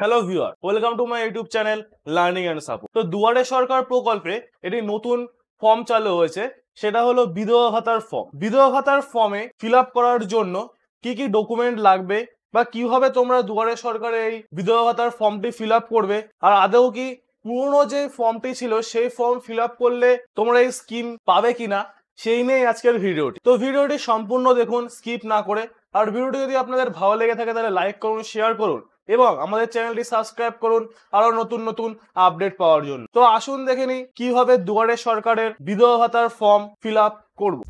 hello viewer welcome to my YouTube channel learning and support তো দুয়ারে সরকার প্রকল্পে এটি নতুন ফর্ম চালু হয়েছে সেটা হলো বিধবা ভাতার ফর্ম বিধবা ভাতার ফর্মে ফিল করার জন্য কি কি ডকুমেন্ট লাগবে বা কিভাবে তোমরা দুয়ারে সরকারের এই বিধবা ভাতার ফর্মটি ফিল করবে আর আদৌ কি পুরনো যে ফর্মটি ছিল সেই ফর্ম ফিল করলে তোমরা এই স্কিম পাবে কিনা সেই নিয়ে আজকের ভিডিওটি তো ভিডিওটি সম্পূর্ণ দেখুন স্কিপ না করে আর ভিডিওটি যদি আপনাদের ভালো লেগে থাকে তাহলে লাইক করুন শেয়ার করুন এবং আমাদের চ্যানেলটি সাবস্ক্রাইব করুন আরো নতুন নতুন আপডেট পাওয়ার জন্য তো আসুন দেখে নিই কিভাবে দুয়ারে সরকারের বিধবা ভাতার ফর্ম ফিল আপ করবো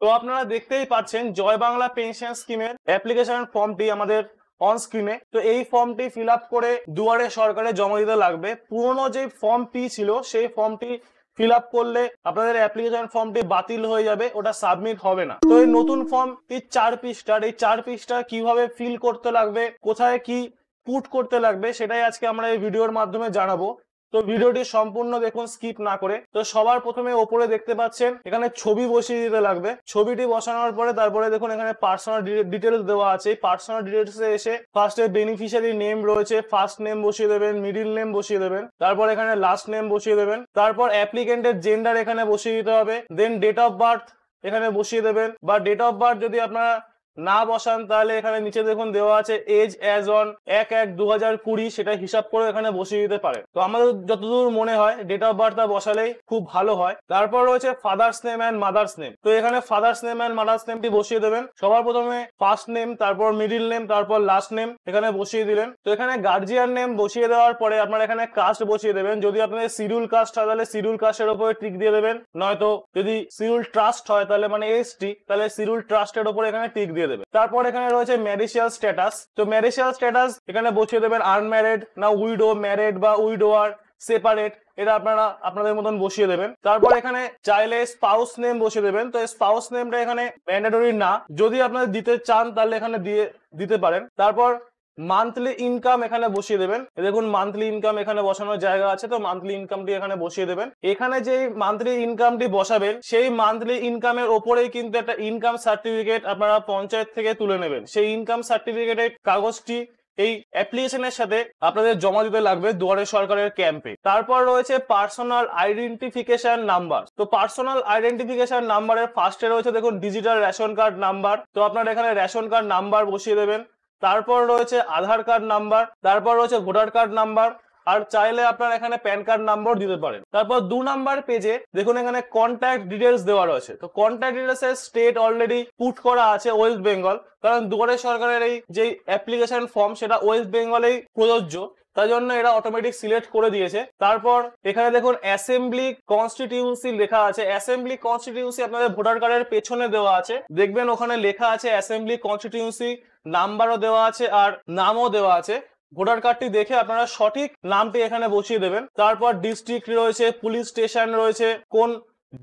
তো আপনারা দেখতেই পাচ্ছেন জয় বাংলা পেনশন স্কিমের অ্যাপ্লিকেশন ফর্মটি আমাদের অন স্ক্রিনে তো এই ফর্মটি ফিল আপ করে দুয়ারে সরকারে জমা দিতে লাগবে পুরনো যে ফর্মটি ছিল সেই ফর্মটি ফিল আপ করলে আপনাদের অ্যাপ্লিকেশন ফর্মটি বাতিল হয়ে যাবে ওটা সাবমিট হবে না তো এই নতুন ফর্ম এই চার পিসটার এই চার পিসটা কিভাবে ফিল করতে লাগবে কোথায় কি পুট করতে লাগবে সেটাই আজকে আমরা এই ভিডিওর মাধ্যমে জানাবো তো ভিডিওটি সম্পূর্ণ দেখুন স্কিপ না করে তো সবার প্রথমে ওপরে দেখতে পাচ্ছেন এখানে ছবি বসিয়ে দিতে লাগবে ছবিটি বসানোর পরে তারপরে দেখুন এখানে পার্সোনাল ডিটেলস দেওয়া আছে পার্সোনাল ডিটেলস এসে ফার্স্টে বেনিফিশিয়ারি নেম রয়েছে ফার্স্ট নেম বসিয়ে দেবেন মিডিল নেম বসিয়ে দেবেন তারপর এখানে লাস্ট নেম বসিয়ে দেবেন তারপর অ্যাপ্লিকেন্টের জেন্ডার এখানে বসিয়ে দিতে হবে দেন ডেট অফ বার্থ এখানে বসিয়ে দেবেন বা ডেট অফ বার্থ যদি আপনারা না বসান তাহলে এখানে নিচে দেখুন দেওয়া আছে এজ অ্যাজ অন এক এক দু হাজার কুড়ি সেটা হিসাব করে এখানে বসিয়ে দিতে পারে তো আমাদের যতদূর মনে হয় ডেট অফ বার্থটা বসালেই খুব ভালো হয় তারপর রয়েছে father's name and mother's name তো এখানে ফাদার্স নেম অ্যান্ড মাদার্স নেমটি বসিয়ে দেবেন সবার প্রথমে ফার্স্ট নেম তারপর মিডিল নেম তারপর লাস্ট নেম এখানে বসিয়ে দিলেন তো এখানে গার্জিয়ান নেম বসিয়ে দেওয়ার পরে আপনারা এখানে কাস্ট বসিয়ে দেবেন যদি আপনাদের সিডিউল কাস্ট হয় তাহলে সিডিউল কাস্টের উপরে টিক দিয়ে দেবেন নয়তো যদি সিডিউল ট্রাস্ট হয় তাহলে মানে এসটি তাহলে সিডিউল ট্রাস্টের উপরে এখানে টিক দিয়ে বুঝিয়ে দেবে তারপর এখানে রয়েছে ম্যারিশিয়াল স্ট্যাটাস তো ম্যারিশিয়াল স্ট্যাটাস এখানে বসিয়ে দেবেন আনম্যারিড না উইডো ম্যারিড বা উইডোয়ার সেপারেট এটা আপনারা আপনাদের মতন বসিয়ে দেবেন তারপর এখানে চাইলে স্পাউস নেম বসিয়ে দেবেন তো স্পাউস নেমটা এখানে ম্যান্ডেটরি না যদি আপনারা দিতে চান তাহলে এখানে দিয়ে দিতে পারেন তারপর মান্থলি ইনকাম এখানে বসিয়ে দেবেন দেখুন মান্থলি ইনকাম এখানে বসানোর জায়গা আছে তো মান্থলি ইনকামটি এখানে বসিয়ে দেবেন এখানে যে মান্থলি ইনকামটি বসাবেন সেই মান্থলি ইনকামের ওপরেই কিন্তু একটা ইনকাম সার্টিফিকেট আপনারা পঞ্চায়েত থেকে তুলে নেবেন সেই ইনকাম সার্টিফিকেটের কাগজটি এই অ্যাপ্লিকেশনের সাথে আপনাদের জমা দিতে লাগবে দুয়ারে সরকারের ক্যাম্পে তারপর রয়েছে পার্সোনাল আইডেন্টিফিকেশন নাম্বার তো পার্সোনাল আইডেন্টিফিকেশন নাম্বারের ফার্স্টে রয়েছে দেখুন ডিজিটাল রেশন কার্ড নাম্বার তো আপনারা এখানে রেশন কার্ড নাম্বার বসিয়ে দেবেন তারপর রয়েছে আধার কার্ড নাম্বার তারপর রয়েছে ভোটার কার্ড নাম্বার আর চাইলে আপনার এখানে প্যান কার্ড নাম্বার দিতে পারেন তারপর দু নাম্বার পেজে দেখুন এখানে কন্ট্যাক্ট ডিটেলস দেওয়া রয়েছে তো কন্ট্যাক্ট ডিটেলস এর স্টেট অলরেডি পুট করা আছে ওয়েস্ট বেঙ্গল কারণ দুয়ারে সরকারের এই যে অ্যাপ্লিকেশন ফর্ম সেটা ওয়েস্ট বেঙ্গলেই প্রযোজ্য তার জন্য এরা অটোমেটিক সিলেক্ট করে দিয়েছে তারপর এখানে দেখুন অ্যাসেম্বলি কনস্টিটিউন্সি লেখা আছে অ্যাসেম্বলি কনস্টিটিউন্সি আপনাদের ভোটার কার্ডের পেছনে দেওয়া আছে দেখবেন ওখানে লেখা আছে অ্যাসেম্বলি কনস্টিটিউন্সি নাম্বারও দেওয়া আছে আর নামও দেওয়া আছে ভোটার কার্ডটি দেখে আপনারা সঠিক নামটি এখানে বসিয়ে দেবেন তারপর ডিস্ট্রিক্ট রয়েছে পুলিশ স্টেশন রয়েছে কোন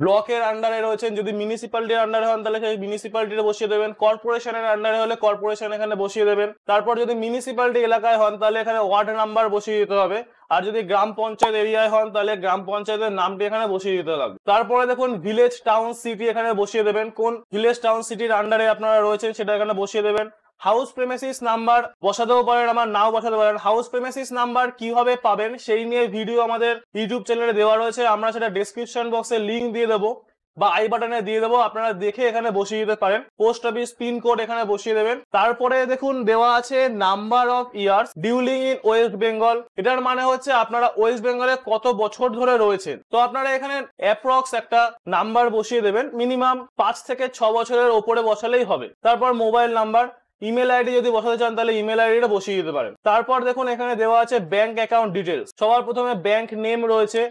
ব্লকের আন্ডারে রয়েছেন যদি মিউনিসিপ্যালিটির আন্ডারে হন তাহলে সেই মিউনিসিপ্যালিটিতে বসিয়ে দেবেন কর্পোরেশনের আন্ডারে হলে কর্পোরেশন এখানে বসিয়ে দেবেন তারপর যদি মিউনিসিপ্যালিটি এলাকায় হন তাহলে এখানে ওয়ার্ড নাম্বার বসিয়ে দিতে হবে আর যদি গ্রাম পঞ্চায়েত এরিয়ায় হন তাহলে গ্রাম পঞ্চায়েতের নামটি এখানে বসিয়ে দিতে হবে তারপরে দেখুন ভিলেজ টাউন সিটি এখানে বসিয়ে দেবেন কোন ভিলেজ টাউন সিটির আন্ডারে আপনারা রয়েছেন সেটা এখানে বসিয়ে দেবেন হাউস প্রেমেসিস নাম্বার বসাতেও পারেন আমার নাও বসাতে পারেন হাউস প্রেমেসিস নাম্বার কিভাবে পাবেন সেই নিয়ে ভিডিও আমাদের ইউটিউব চ্যানেলে দেওয়া রয়েছে আমরা সেটা ডিসক্রিপশন বক্সে লিঙ্ক দিয়ে দেবো বা আই বাটনে দিয়ে দেবো আপনারা দেখে এখানে বসিয়ে দিতে পারেন পোস্ট অফিস পিন কোড এখানে বসিয়ে দেবেন তারপরে দেখুন দেওয়া আছে number of years dwelling in West Bengal এটার মানে হচ্ছে আপনারা ওয়েস্ট বেঙ্গলে কত বছর ধরে রয়েছেন তো আপনারা এখানে অ্যাপ্রক্স একটা নাম্বার বসিয়ে দেবেন মিনিমাম পাঁচ থেকে ছ বছরের ওপরে বসালেই হবে তারপর মোবাইল নাম্বার ইমেল আইডি যদি বসাতে চান তাহলে ইমেল আইডিটা বসিয়ে দিতে পারেন তারপর দেখুন এখানে দেওয়া আছে ব্যাংক অ্যাকাউন্ট ডিটেলস সবার প্রথমে ব্যাংক নেম রয়েছে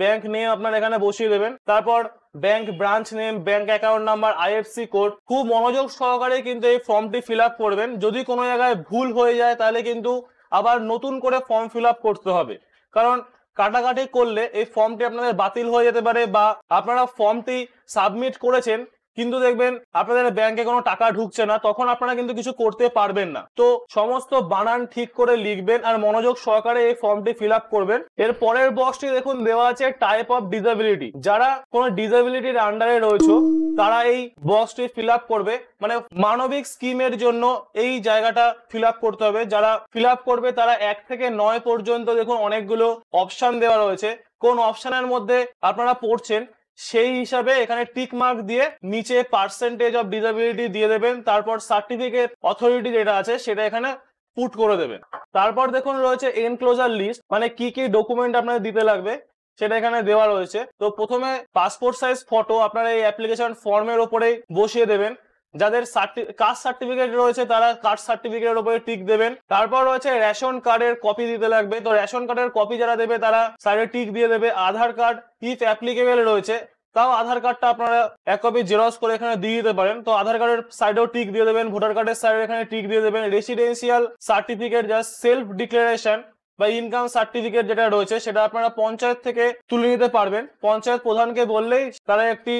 ব্যাংক নেম আপনার এখানে বসিয়ে দেবেন তারপর bank branch name bank account number IFSC code খুব মনোযোগ সহকারে কিন্তু এই ফর্মটি ফিল আপ করবেন যদি কোনো জায়গায় ভুল হয়ে যায় তাহলে কিন্তু আবার নতুন করে ফর্ম ফিল আপ করতে হবে কারণ কাটাকাটি করলে এই ফর্মটি আপনাদের বাতিল হয়ে যেতে পারে বা আপনারা ফর্মটি সাবমিট করেছেন কিন্তু দেখবেন আপনাদের ব্যাংকে কোনো টাকা ঢুকছে না তখন আপনারা কিন্তু কিছু করতে পারবেন না তো সমস্ত বানান ঠিক করে লিখবেন আর মনোযোগ সহকারে এই ফর্মটি ফিল করবেন এর পরের বক্সটি দেখুন দেওয়া আছে টাইপ অফ ডিসেবিলিটি যারা কোনো ডিসেবিলিটির আন্ডারে রয়েছে তারা এই বক্সটি ফিল করবে মানে মানবিক স্কিমের জন্য এই জায়গাটা ফিল করতে হবে যারা ফিল করবে তারা এক থেকে নয় পর্যন্ত দেখুন অনেকগুলো অপশন দেওয়া রয়েছে কোন অপশনের মধ্যে আপনারা পড়ছেন সেই হিসাবে এখানে টিক মার্ক দিয়ে নিচে পার্সেন্টেজ অফ ডিসাবিলিটি দিয়ে দেবেন তারপর সার্টিফিকেট অথরিটি যেটা আছে সেটা এখানে পুট করে দেবেন তারপর দেখুন রয়েছে এনক্লোজার লিস্ট মানে কি কি ডকুমেন্ট আপনাদের দিতে লাগবে সেটা এখানে দেওয়া রয়েছে তো প্রথমে পাসপোর্ট সাইজ ফটো আপনারা এই অ্যাপ্লিকেশন ফর্মের ওপরে বসিয়ে দেবেন যাদের কাস্ট সার্টিফিকেট রয়েছে তারা কাস্ট সার্টিফিকেটের উপরে টিক দেবেন তারপর রয়েছে রেশন কার্ডের কপি দিতে লাগবে তো রেশন কার্ডের কপি যারা দেবে তারা সাইডে টিক দিয়ে দেবে আধার কার্ড ইফ অ্যাপ্লিকেবল রয়েছে তাও আধার কার্ডটা আপনারা এক কপি জেরক্স করে এখানে দিয়ে দিতে পারেন তো আধার কার্ডের সাইডেও টিক দিয়ে দেবেন ভোটার কার্ডের সাইডে এখানে টিক দিয়ে দেবেন রেসিডেন্সিয়াল সার্টিফিকেট যা সেলফ ডিক্লারেশন বা ইনকাম সার্টিফিকেট যেটা রয়েছে সেটা আপনারা পঞ্চায়েত থেকে তুলে নিতে পারবেন পঞ্চায়েত প্রধানকে বললেই তারা একটি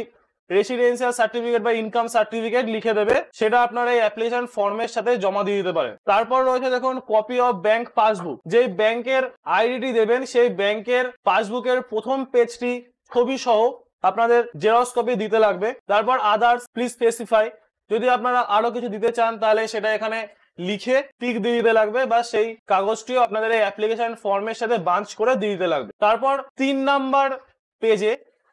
রেসিডেন্সিয়াল সার্টিফিকেট বা ইনকাম সার্টিফিকেট লিখে দেবে সেটা আপনারা এই অ্যাপ্লিকেশন ফর্মের সাথে জমা দিয়ে দিতে পারেন তারপর রয়েছে দেখুন কপি অফ ব্যাংক পাসবুক যেই ব্যাংকের আইডিটি দেবেন সেই ব্যাংকের পাসবুকের প্রথম পেজটি ছবি সহ আপনাদের জেরক্স কপি দিতে লাগবে তারপর আদার্স প্লিজ স্পেসিফাই যদি আপনারা আরো কিছু দিতে চান তাহলে সেটা এখানে লিখে টিক দিয়ে দিতে লাগবে বা সেই কাগজটিও আপনাদের এই অ্যাপ্লিকেশন ফর্মের সাথে বাঞ্চ করে দিয়ে দিতে লাগবে তারপর তিন নাম্বার পেজে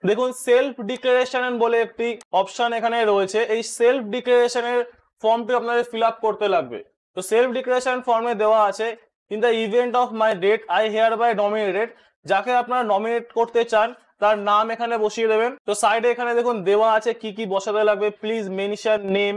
দেখুন সেলফ ডিক্লারেশন বলে একটি অপশন এখানে রয়েছে এই সেলফ ডিক্লারেশনের ফর্মটি আপনাদের ফিল করতে লাগবে তো সেলফ ডিক্লারেশন ফর্মে দেওয়া আছে in the event of my death I hereby nominated যাকে আপনারা নমিনেট করতে চান তার নাম এখানে বসিয়ে দেবেন তো সাইডে এখানে দেখুন দেওয়া আছে কি কি বসাতে লাগবে please mention name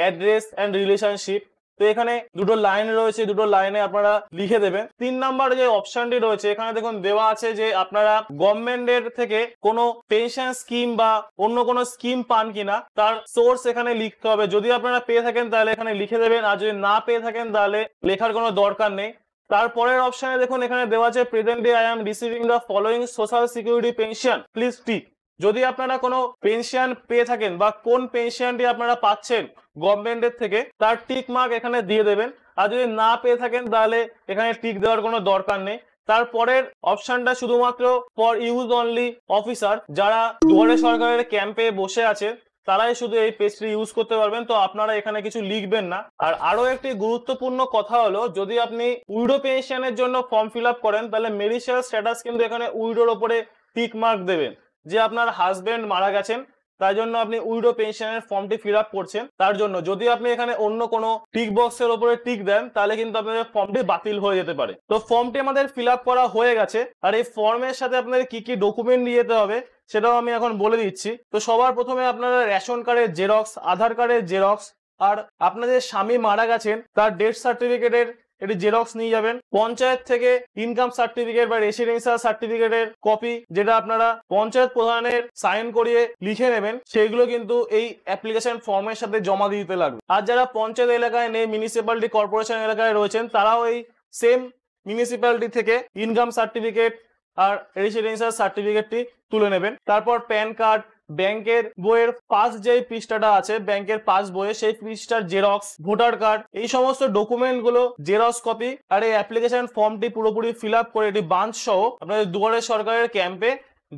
address and relationship তো এখানে দুটো লাইন রয়েছে দুটো লাইনে আপনারা লিখে দেবেন তিন নাম্বার যে অপশনটি রয়েছে এখানে দেখুন দেওয়া আছে যে আপনারা গভর্নমেন্টের থেকে কোনো পেনশন স্কিম বা অন্য কোনো স্কিম পান কিনা তার সোর্স এখানে লিখতে হবে যদি আপনারা পেয়ে থাকেন তাহলে এখানে লিখে দেবেন আর যদি না পেয়ে থাকেন তাহলে লেখার কোনো দরকার নেই তারপরের অপশানে দেখুন এখানে দেওয়া আছে present day I am receiving the following social security pension please tick যদি আপনারা কোনো পেনশন পেয়ে থাকেন বা কোন পেনশনটি আপনারা পাচ্ছেন গভর্নমেন্টের থেকে তার টিক মার্ক এখানে দিয়ে দেবেন আর যদি না পেয়ে থাকেন তাহলে এখানে টিক দেওয়ার কোনো দরকার নেই তারপরের অপশনটা শুধুমাত্র ফর ইউজ অনলি অফিসার যারা দুয়ারে সরকারের ক্যাম্পে বসে আছে তারাই শুধু এই পেজটি ইউজ করতে পারবেন তো আপনারা এখানে কিছু লিখবেন না আর আরো একটি গুরুত্বপূর্ণ কথা হলো যদি আপনি উইডো পেনশনের জন্য ফর্ম ফিল করেন তাহলে মেরিশিয়াল স্ট্যাটাস কিন্তু এখানে উইডোর ওপরে টিক মার্ক দেবেন যে আপনার হাজবেন্ড মারা গেছেন তাই জন্য আপনি উইডো পেনশনের ফর্মটি ফিল আপ করছেন তার জন্য যদি আপনি এখানে অন্য কোনো টিক বক্সের ওপরে টিক দেন তাহলে কিন্তু আপনাদের ফর্মটি বাতিল হয়ে যেতে পারে তো ফর্মটি আমাদের ফিল আপ করা হয়ে গেছে আর এই ফর্মের সাথে আপনাদের কি কি ডকুমেন্ট নিয়ে যেতে হবে সেটাও আমি এখন বলে দিচ্ছি তো সবার প্রথমে আপনারা রেশন কার্ডের জেরক্স আধার কার্ডের জেরক্স আর আপনাদের স্বামী মারা গেছেন তার ডেথ সার্টিফিকেটের এটি জেরক্স নিয়ে যাবেন পঞ্চায়েত থেকে ইনকাম সার্টিফিকেট বা রেসিডেন্সিয়াল সার্টিফিকেটের কপি যেটা আপনারা পঞ্চায়েত প্রধানের সাইন করিয়ে লিখে নেবেন সেগুলো কিন্তু এই অ্যাপ্লিকেশন ফর্মের সাথে জমা দিতে লাগবে আর যারা পঞ্চায়েত এলাকায় নেই মিউনিসিপ্যালিটি কর্পোরেশন এলাকায় রয়েছেন তারাও এই সেম মিউনিসিপ্যালিটি থেকে ইনকাম সার্টিফিকেট আর রেসিডেন্সিয়াল সার্টিফিকেটটি তুলে নেবেন তারপর প্যান কার্ড ব্যাংকের বইয়ের পাশ যে পৃষ্ঠাটা আছে ব্যাংকের পাস বইয়ে সেই পৃষ্ঠার জেরক্স ভোটার কার্ড এই সমস্ত ডকুমেন্ট গুলো জেরক্স কপি আর এই অ্যাপ্লিকেশন ফর্মটি পুরোপুরি ফিল আপ করে এটি বাঞ্চ সহ আপনাদের দুয়ারে সরকারের ক্যাম্পে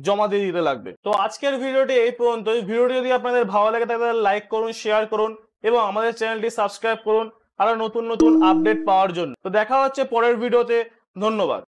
জমা দিয়ে দিতে লাগবে তো আজকের ভিডিওটি এই পর্যন্ত ভিডিওটি যদি আপনাদের ভালো লাগে তাহলে লাইক করুন শেয়ার করুন এবং আমাদের চ্যানেলটি সাবস্ক্রাইব করুন আরো নতুন নতুন আপডেট পাওয়ার জন্য তো দেখা হচ্ছে পরের ভিডিওতে ধন্যবাদ